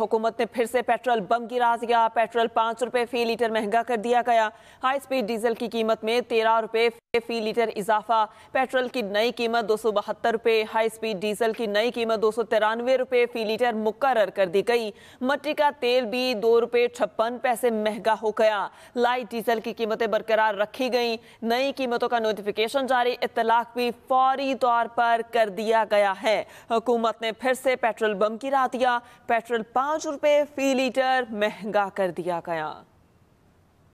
हुकूमत ने फिर से पेट्रोल बम गिरा दिया पेट्रोल पाँच रुपये फी लीटर महंगा कर दिया गया हाई स्पीड डीजल की कीमत में तेरह रुपये फी लीटर इजाफा पेट्रोल की नई कीमत दो सौ बहत्तर रुपये हाई स्पीड डीजल की नई कीमत दो सौ तिरानवे रुपये फी लीटर मुकर कर दी गई मट्टी का तेल भी दो रुपये छप्पन पैसे महंगा हो गया लाइट डीजल की कीमतें बरकरार रखी गई नई कीमतों का नोटिफिकेशन जारी इतलाक भी फौरी तौर पर कर दिया गया है हुकूमत ने फिर से पेट्रोल बम गिरा दिया पेट्रोल पाँच रुपये फी लीटर महंगा कर दिया गया